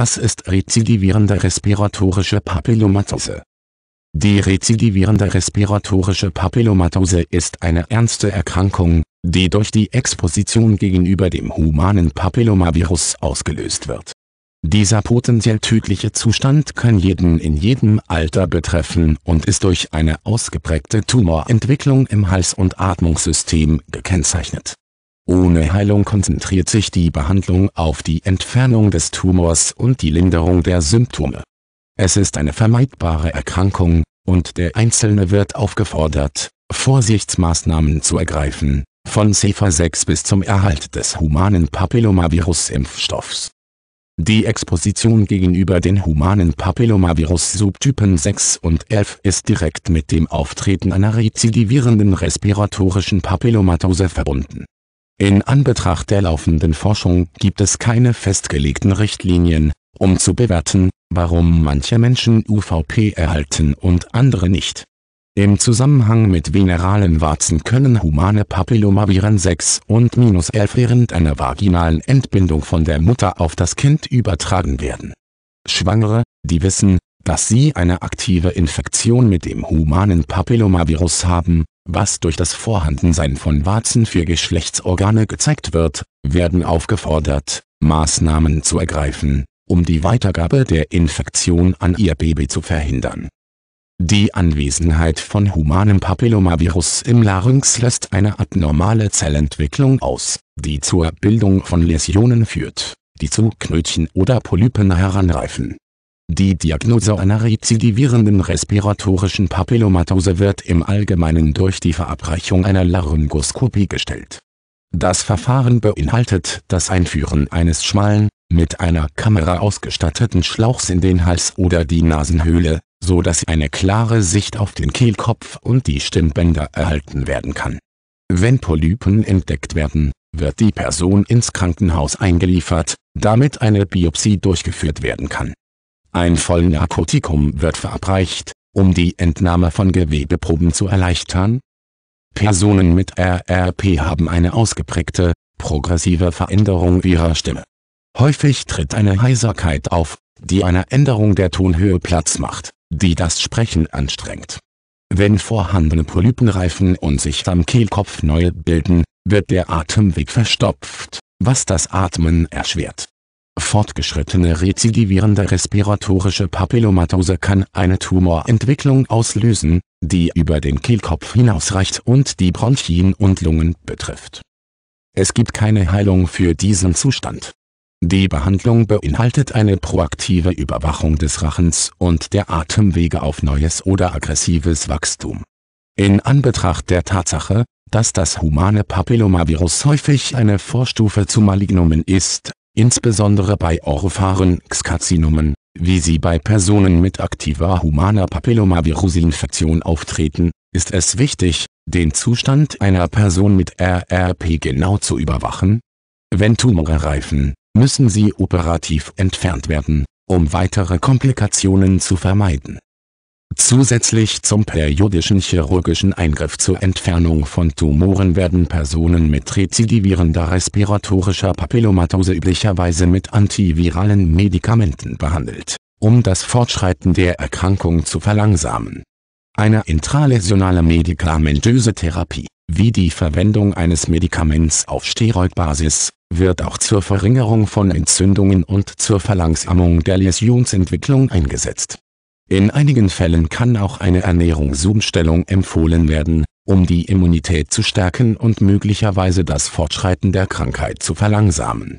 Was ist rezidivierende respiratorische Papillomatose? Die rezidivierende respiratorische Papillomatose ist eine ernste Erkrankung, die durch die Exposition gegenüber dem humanen Papillomavirus ausgelöst wird. Dieser potenziell tödliche Zustand kann jeden in jedem Alter betreffen und ist durch eine ausgeprägte Tumorentwicklung im Hals- und Atmungssystem gekennzeichnet ohne Heilung konzentriert sich die Behandlung auf die Entfernung des Tumors und die Linderung der Symptome. Es ist eine vermeidbare Erkrankung, und der Einzelne wird aufgefordert, Vorsichtsmaßnahmen zu ergreifen, von Cepha 6 bis zum Erhalt des humanen Papillomavirus-Impfstoffs. Die Exposition gegenüber den humanen Papillomavirus-Subtypen 6 und 11 ist direkt mit dem Auftreten einer rezidivierenden respiratorischen Papillomatose verbunden in Anbetracht der laufenden Forschung gibt es keine festgelegten Richtlinien, um zu bewerten, warum manche Menschen UVP erhalten und andere nicht. Im Zusammenhang mit veneralen Warzen können humane Papillomaviren 6 und minus 11 während einer vaginalen Entbindung von der Mutter auf das Kind übertragen werden. Schwangere, die wissen, dass sie eine aktive Infektion mit dem humanen Papillomavirus haben, was durch das Vorhandensein von Warzen für Geschlechtsorgane gezeigt wird, werden aufgefordert, Maßnahmen zu ergreifen, um die Weitergabe der Infektion an ihr Baby zu verhindern. Die Anwesenheit von humanem Papillomavirus im Larynx lässt eine abnormale Zellentwicklung aus, die zur Bildung von Läsionen führt, die zu Knötchen oder Polypen heranreifen die Diagnose einer rezidivierenden respiratorischen Papillomatose wird im Allgemeinen durch die Verabreichung einer Laryngoskopie gestellt. Das Verfahren beinhaltet das Einführen eines schmalen, mit einer Kamera ausgestatteten Schlauchs in den Hals oder die Nasenhöhle, so dass eine klare Sicht auf den Kehlkopf und die Stimmbänder erhalten werden kann. Wenn Polypen entdeckt werden, wird die Person ins Krankenhaus eingeliefert, damit eine Biopsie durchgeführt werden kann ein Vollnarkotikum wird verabreicht, um die Entnahme von Gewebeproben zu erleichtern. Personen mit RRP haben eine ausgeprägte, progressive Veränderung ihrer Stimme. Häufig tritt eine Heiserkeit auf, die einer Änderung der Tonhöhe Platz macht, die das Sprechen anstrengt. Wenn vorhandene Polypen reifen und sich am Kehlkopf neue bilden, wird der Atemweg verstopft, was das Atmen erschwert. Fortgeschrittene rezidivierende respiratorische Papillomatose kann eine Tumorentwicklung auslösen, die über den Kehlkopf hinausreicht und die Bronchien und Lungen betrifft. Es gibt keine Heilung für diesen Zustand. Die Behandlung beinhaltet eine proaktive Überwachung des Rachens und der Atemwege auf neues oder aggressives Wachstum. In Anbetracht der Tatsache, dass das humane Papillomavirus häufig eine Vorstufe zu Malignomen ist, insbesondere bei Orpharynxkarzinomen, wie sie bei Personen mit aktiver humaner Papillomavirusinfektion auftreten, ist es wichtig, den Zustand einer Person mit RRP genau zu überwachen. Wenn Tumore reifen, müssen sie operativ entfernt werden, um weitere Komplikationen zu vermeiden Zusätzlich zum periodischen chirurgischen Eingriff zur Entfernung von Tumoren werden Personen mit rezidivierender respiratorischer Papillomatose üblicherweise mit antiviralen Medikamenten behandelt, um das Fortschreiten der Erkrankung zu verlangsamen. Eine intralesionale medikamentöse Therapie, wie die Verwendung eines Medikaments auf Steroidbasis, wird auch zur Verringerung von Entzündungen und zur Verlangsamung der Läsionsentwicklung eingesetzt in einigen Fällen kann auch eine Ernährungsumstellung empfohlen werden, um die Immunität zu stärken und möglicherweise das Fortschreiten der Krankheit zu verlangsamen